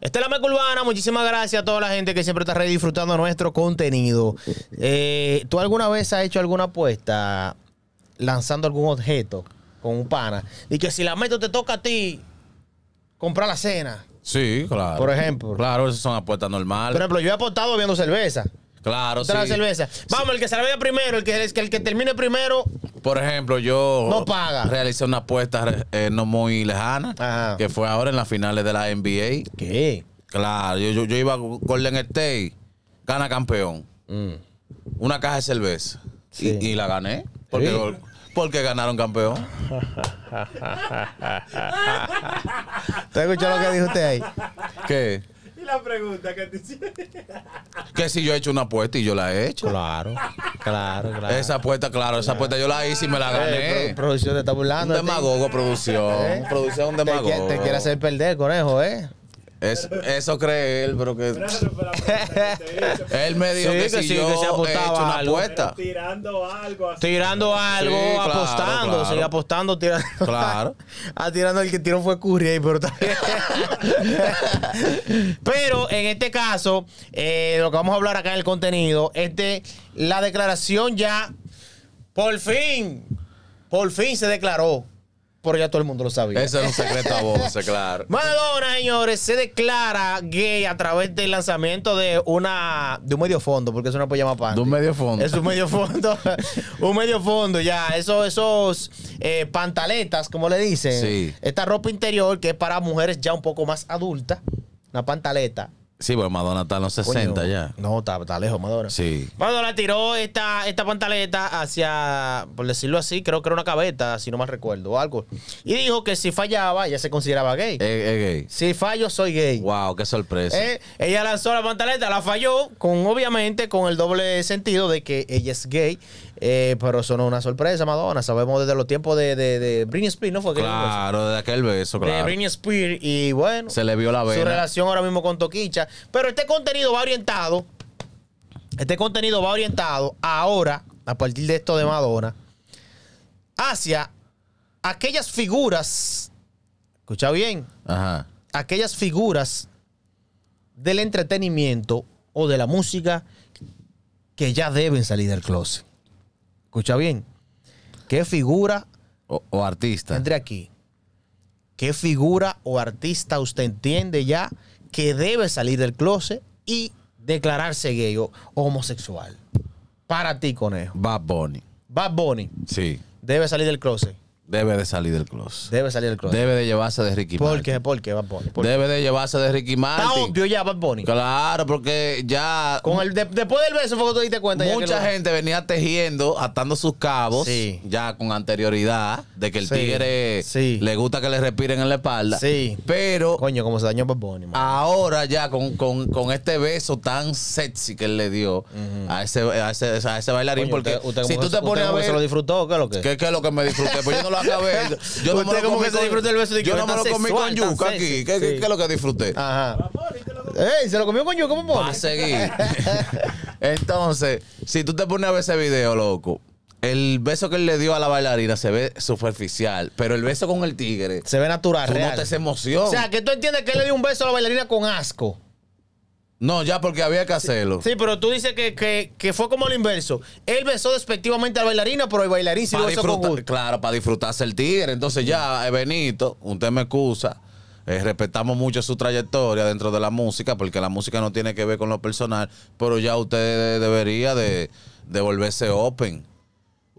Esta es la Meca Urbana. Muchísimas gracias a toda la gente que siempre está redisfrutando disfrutando nuestro contenido. Eh, ¿Tú alguna vez has hecho alguna apuesta lanzando algún objeto con un pana? Y que si la meto te toca a ti comprar la cena. Sí, claro. Por ejemplo. Claro, esas son apuestas normales. Por ejemplo, yo he apostado viendo cerveza. Claro, sí. cerveza. Vamos, el que se la vea primero, el que, el que termine primero, por ejemplo, yo no realicé una apuesta eh, no muy lejana, que fue ahora en las finales de la NBA. ¿Qué? Claro, yo, iba a Golden State, gana campeón. Mm. Una caja de cerveza. Y, la gané. Porque, porque ganaron campeón. ¿Te escuchó lo que dijo usted ahí? ¿Qué? Y la pregunta que te hicieron. Que si yo he hecho una apuesta y yo la he hecho. Claro, claro, claro. Esa apuesta, claro, esa apuesta yo la hice y me la eh, gané. producción te está burlando. Un demagogo, producción. Eh. Producción, un demagogo. Te, te quiere hacer perder, conejo, ¿eh? Es, eso cree él, pero que. él me dijo que, si yo se apostaba he hecho una apuesta. tirando algo. Tirando algo, apostando. Claro, apostando, tirando. Claro. ah, tirando el que tiró fue Curry pero también. pero en este caso, eh, lo que vamos a hablar acá en el contenido este, la declaración ya. Por fin. Por fin se declaró ya todo el mundo lo sabía. Ese era un secreto a voces, claro. Madonna, señores, se declara gay a través del lanzamiento de una de un medio fondo, porque eso no puede llamar pan. De un medio fondo. Es un medio fondo. un medio fondo, ya. esos eh, pantaletas, como le dicen. Sí. Esta ropa interior que es para mujeres ya un poco más adultas. Una pantaleta Sí, bueno Madonna está en los 60 ya. No, está, lejos Madonna. Sí. Madonna tiró esta, esta pantaleta hacia, por decirlo así, creo que era una cabeta, si no mal recuerdo, o algo. Y dijo que si fallaba, ella se consideraba gay. Es gay. Si fallo, soy gay. Wow, qué sorpresa. Eh, ella lanzó la pantaleta, la falló, con obviamente con el doble sentido de que ella es gay eh, pero eso no es una sorpresa, Madonna. Sabemos desde los tiempos de, de, de Britney Spears, ¿no fue? Claro, desde aquel beso, claro. De Britney Spears y bueno. Se le vio la Su relación ahora mismo con Toquicha. Pero este contenido va orientado. Este contenido va orientado ahora, a partir de esto de Madonna, hacia aquellas figuras. Escucha bien. Ajá. Aquellas figuras del entretenimiento o de la música que ya deben salir del closet escucha bien, ¿qué figura o, artista? Entre aquí. ¿Qué figura o artista usted entiende ya que debe salir del closet y declararse gay o, homosexual? Para ti, conejo. Bad Bunny. Bad Bunny. Sí. Debe salir del closet. Debe de salir del closet. Debe salir del closet. Debe de llevarse de Ricky ¿Por Martin. Qué, ¿Por qué? Bad Bunny? Debe de llevarse de Ricky Martin. Está obvio ya Bad Bunny. Claro, porque ya... Con el, después del beso fue que tú diste cuenta. Mucha ya gente venía tejiendo, atando sus cabos, sí. ya con anterioridad, de que el tigre le gusta que le respiren en la espalda. Sí. Pero... Coño, como se dañó Bad Bunny. Ahora ya con, con, con, este beso tan sexy que él le dio a, ese, a, ese, a, ese, bailarín, porque si tú te pones a ver... se lo disfrutó qué es lo que? ¿Qué, qué es lo que me disfruté? pues yo no lo Yo no me lo comí con, se el beso de Yo no me lo comí con yuca aquí. ¿Qué, es lo que disfruté? Ajá. ¡Ey! Se lo comió con yuca, ¿cómo a seguir. Entonces, si tú te pones a ver ese video, loco, el beso que él le dio a la bailarina se ve superficial, pero el beso con el tigre se ve natural. Tú te notas O sea, que tú entiendes que él le dio un beso a la bailarina con asco. No, ya porque había que hacerlo. Sí, pero tú dices que, que, que fue como lo inverso. Él besó despectivamente la bailarina, pero el bailarín sí lo hizo Claro, para disfrutarse el tigre. Entonces ya, mm. eh, Benito, usted me excusa. Eh, respetamos mucho su trayectoria dentro de la música, porque la música no tiene que ver con lo personal, pero ya usted debería de, de volverse open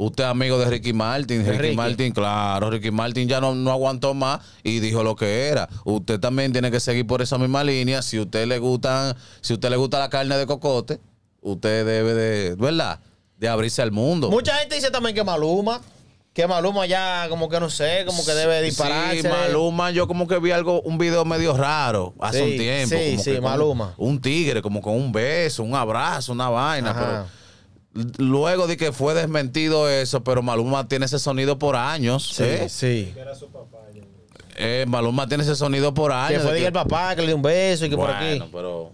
Usted es amigo de Ricky Martin, Ricky, Martin, claro, Ricky Martin ya no, no aguantó más y dijo lo que era. Usted también tiene que seguir por esa misma línea. Si usted le gustan, si usted le gusta la carne de cocote, usted debe de, ¿verdad? De abrirse al mundo. Mucha gente dice también que Maluma que Maluma ya como que no sé, como que debe dispararse. Sí, Maluma, yo como que vi algo, un video medio raro hace un tiempo. Sí, como sí, que Maluma. Un tigre, como con un beso, un abrazo, una vaina, pero Luego de que fue desmentido eso, pero Maluma tiene ese sonido por años. Sí, ¿eh? sí. sí. Era su papá. Eh, Maluma tiene ese sonido por años. Que fue de el papá que le dio un beso y que por aquí. pero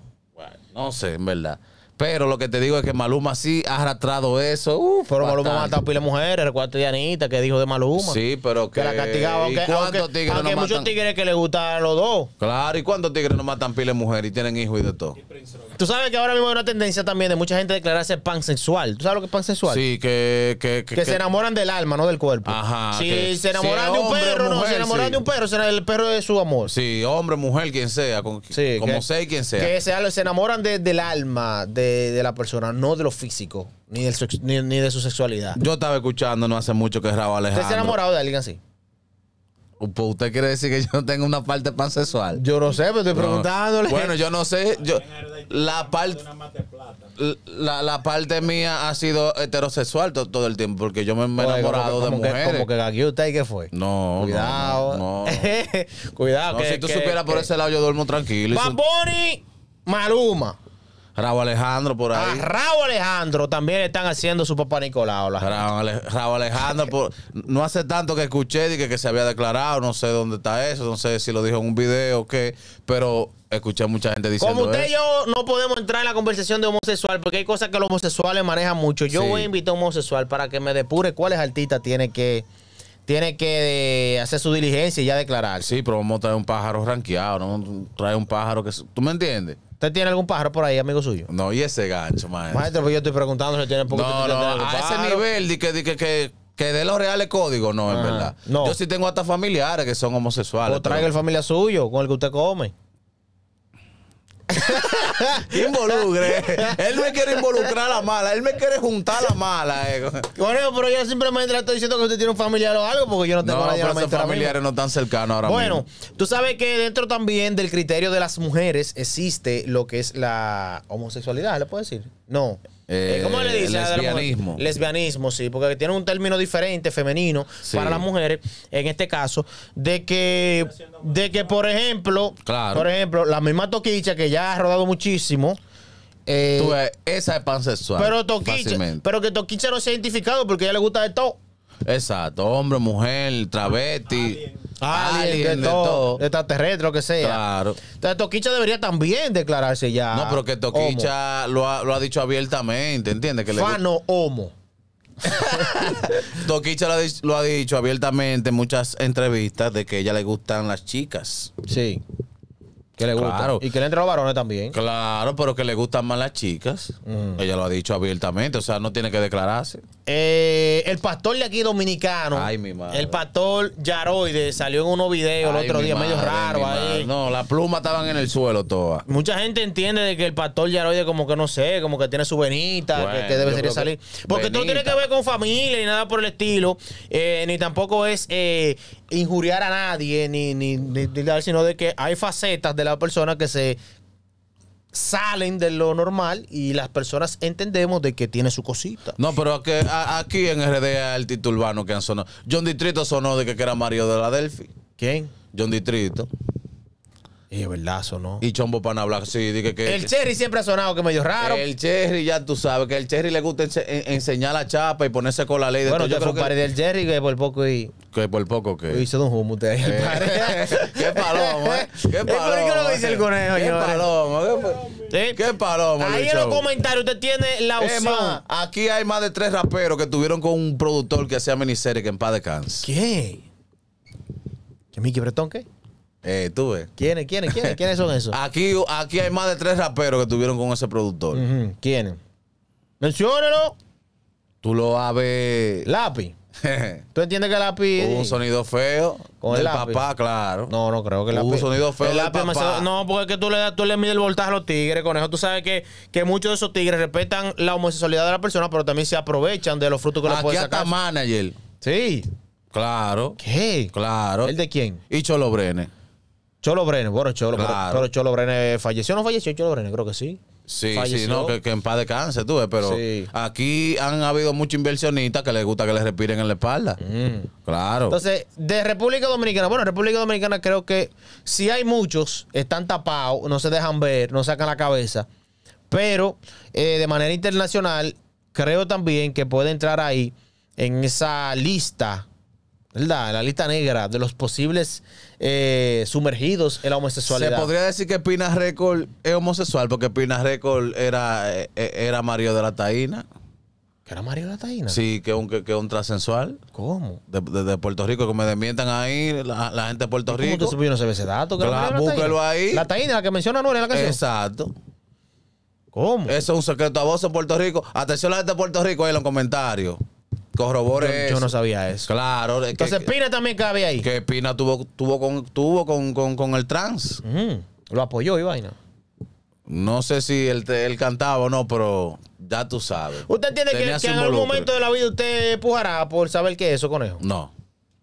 no sé, en verdad. Pero lo que te digo es que Maluma sí ha arrastrado eso. Uh, pero Maluma ha matado a pila mujeres. Recuerdo a Anita que dijo de Maluma. Sí, pero que. que la castigaba. Aunque, hay muchos tigres que le gustan a los dos. Claro, ¿y cuántos tigres no matan pila mujeres y tienen hijos y de todo? Tú sabes que ahora mismo hay una tendencia también de mucha gente declararse pansexual. ¿Tú sabes lo que es pansexual? Sí, que... Que, se enamoran del alma, no del cuerpo. Ajá. Si se enamoran de un perro, no, se enamoran de un perro, será el perro de su amor. Sí, hombre, mujer, quien sea, como sea y quien sea. Que se, enamoran del alma de, la persona, no de lo físico, ni, ni, de su sexualidad. Yo estaba escuchando no hace mucho que Raúl Alejandro... ¿Usted se ha enamorado de alguien así? Pues, ¿Usted quiere decir que yo no tengo una parte pansexual? Yo no sé, pero estoy preguntándole. Bueno, yo no sé. Yo, la parte la, parte mía ha sido heterosexual todo, el tiempo porque yo me, he enamorado de mujeres. como que aquí usted y qué fue. No, cuidado. No, cuidado. si tú supieras por ese lado yo duermo tranquilo. Bamboni, Maluma. Raúl Alejandro por ah, ahí. Raúl Alejandro también están haciendo su papá Nicolau. Raúl, Alejandro, por, no hace tanto que escuché que, se había declarado, no sé dónde está eso, no sé si lo dijo en un video o qué, pero escuché mucha gente diciendo. Como usted y yo no podemos entrar en la conversación de homosexual, porque hay cosas que los homosexuales manejan mucho. Yo voy a invitar a un homosexual para que me depure cuáles artistas tiene que tiene que eh, hacer su diligencia y ya declarar. Sí, pero vamos a traer un pájaro ranqueado, no trae un pájaro que... ¿Tú me entiendes? ¿Usted tiene algún pájaro por ahí, amigo suyo? No, y ese gancho, maestro. Maestro, pues yo estoy preguntando si tiene poco No, no, a ese nivel que, de que, que, que dé los reales códigos, no, es verdad. Yo sí tengo hasta familiares que son homosexuales. O pues trae el familia suyo con el que usted come. Involucre. él me quiere involucrar a la mala. Él me quiere juntar a la mala. Eh. Bueno, pero yo simplemente le estoy diciendo que usted tiene un familiar o algo, porque yo no tengo no, familiares no tan cercanos ahora bueno, mismo. Bueno, tú sabes que dentro también del criterio de las mujeres existe lo que es la homosexualidad, ¿le puedo decir? No. Eh, eh, ¿Cómo le Lesbianismo. Lesbianismo, sí, porque tiene un término diferente, femenino, para las mujeres, en este caso, de que, de que por ejemplo, por ejemplo, la misma Toquicha, que ya ha rodado muchísimo. Eh, esa es pansexual. Pero Toquicha, pero que Toquicha no se ha identificado porque a ella le gusta de todo. Exacto, hombre, mujer, travesti. Ah, Ah, Alien, de, todo, extraterrestre, o que sea. Claro. Entonces, Toquicha debería también declararse ya. No, pero que Toquicha lo ha, lo ha, dicho abiertamente, ¿entiendes? Que Fano homo. Toquicha lo, lo ha, dicho abiertamente en muchas entrevistas de que ella le gustan las chicas. Sí. Que le gusta. Y que le entre los varones también. Claro, pero que le gustan más las chicas. Mm. Ella lo ha dicho abiertamente, o sea, no tiene que declararse. Eh, el pastor de aquí dominicano. Ay, mi madre. El pastor Yaroide salió en uno videos el otro día, medio raro ahí. No, las plumas estaban en el suelo toda Mucha gente entiende de que el pastor Yaroide, como que no sé, como que tiene su venita, que, debe salir. Porque esto no tiene que ver con familia ni nada por el estilo. Eh, ni tampoco es eh, injuriar a nadie, ni, ni, sino de que hay facetas de la persona que se salen de lo normal y las personas entendemos de que tiene su cosita. No, pero aquí, en RDA el título urbano que han sonado. John Distrito sonó de que era Mario de la Delphi. ¿Quién? John Distrito. Y es verdad, ¿no? Y Chombo para hablar así. que, el Cherry siempre ha sonado que medio raro. El Cherry, ya tú sabes, que el Cherry le gusta enseñar la chapa y ponerse con la ley de Bueno, yo creo que... del Cherry que por poco y... Que por poco que... Hizo de un humo usted. ahí eh, qué palomo, ¿eh? Qué palomo. ¿Qué lo dice el Qué palomo, qué, paloma! Ahí en los comentarios usted tiene la opción. aquí hay más de tres raperos que tuvieron con un productor que hacía miniserie que en paz descanse. ¿Qué? ¿Qué Mickey Bretón qué? Eh, tú ves. ¿Quiénes, quiénes, quiénes, quiénes son esos? Aquí, aquí hay más de tres raperos que tuvieron con ese productor. ¿Quiénes? Menciónelo Tú lo vas Lápiz. ¿Tú entiendes que Lapi? lápiz. un sonido feo. Con el papá, claro. No, no creo que el lápiz. Hubo un sonido feo. El papá. No, porque es que tú le, tú le mides el voltaje a los tigres, con eso Tú sabes que, que muchos de esos tigres respetan la homosexualidad de la persona, pero también se aprovechan de los frutos que le pueden sacar. Aquí está manager. Sí. Claro. ¿Qué? Claro. ¿El de quién? Y Cholo Cholo Brenes, bueno, Cholo, claro. falleció, no falleció Cholo Brenes, creo que sí. Sí, sí, no, que, en paz descanse, tú pero aquí han habido muchos inversionistas que les gusta que les respiren en la espalda. Mm. Claro. Entonces, de República Dominicana, bueno, República Dominicana creo que si hay muchos, están tapados, no se dejan ver, no sacan la cabeza, pero eh, de manera internacional, creo también que puede entrar ahí en esa lista ¿verdad? La lista negra de los posibles eh, sumergidos en la homosexualidad. Se podría decir que Pina Record es homosexual porque Pina Record era, eh, eh, era Mario de la Taína. ¿Que era Mario de la Taína? Sí, que un, un trasensual. ¿Cómo? De, Puerto Rico, que me desmientan ahí la, gente de Puerto Rico. ¿Cómo tú ese dato? Que búsquelo ahí. La Taína, la que menciona Nuria en la canción. Exacto. ¿Cómo? Eso es un secreto a vos en Puerto Rico. Atención a la gente de Puerto Rico ahí en los comentarios corrobore. Yo, yo no sabía eso. Claro. Que, Entonces, Pina también cabía ahí. Que Pina tuvo, tuvo, con, tuvo con, el trans. Mm, lo apoyó y vaina. No sé si él, él, cantaba o no, pero ya tú sabes. ¿Usted tiene que, en algún momento de la vida usted pujará por saber qué es eso, conejo? No.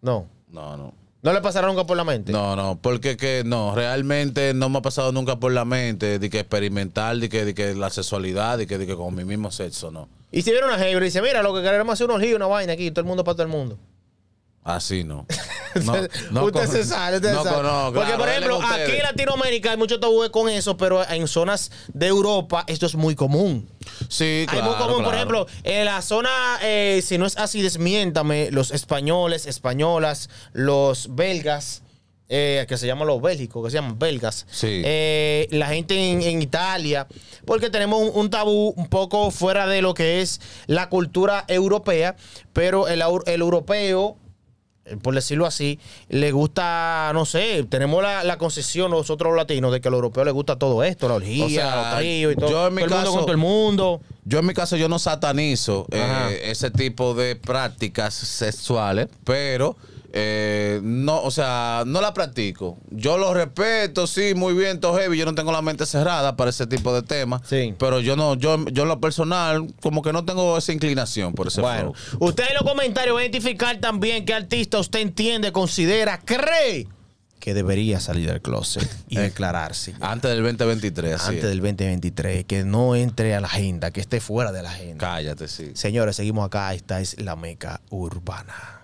No. No, no. ¿No le pasará nunca por la mente? No, no, porque que no, realmente no me ha pasado nunca por la mente de que experimentar, de que, de que la sexualidad, de que con mi mismo sexo, no. Y si vieron a jebra y dice, mira, lo que queremos hacer unos líos, una vaina aquí, todo el mundo para todo el mundo. Así ah, no. no, no usted se sale, usted no, No, Porque, por ejemplo, aquí en Latinoamérica hay mucho tabú con eso, pero en zonas de Europa esto es muy común. Sí, claro. Es muy común, por ejemplo, en la zona, eh, si no es así, desmiéntame, los españoles, españolas, los belgas eh, que se llaman los bélgicos, que se llaman belgas, sí. Eh, la gente en, Italia, porque tenemos un, tabú un poco fuera de lo que es la cultura europea, pero el, el europeo eh, por decirlo así, le gusta, no sé, tenemos la, la concesión nosotros los latinos de que al europeo le gusta todo esto, la orgía, y todo. Yo en mi caso, el mundo Yo en mi caso, yo no satanizo ese tipo de prácticas sexuales, pero eh, no, o sea, no la practico. Yo lo respeto, sí, muy bien, todo Yo no tengo la mente cerrada para ese tipo de temas. Sí. Pero yo no, yo, yo lo personal, como que no tengo esa inclinación por ese Bueno, usted en los comentarios va a identificar también qué artista usted entiende, considera, cree que debería salir del closet y eh, declararse. Antes del 2023. Antes del 2023, que no entre a la agenda, que esté fuera de la agenda. Cállate, sí. Señores, seguimos acá. Esta es la meca urbana.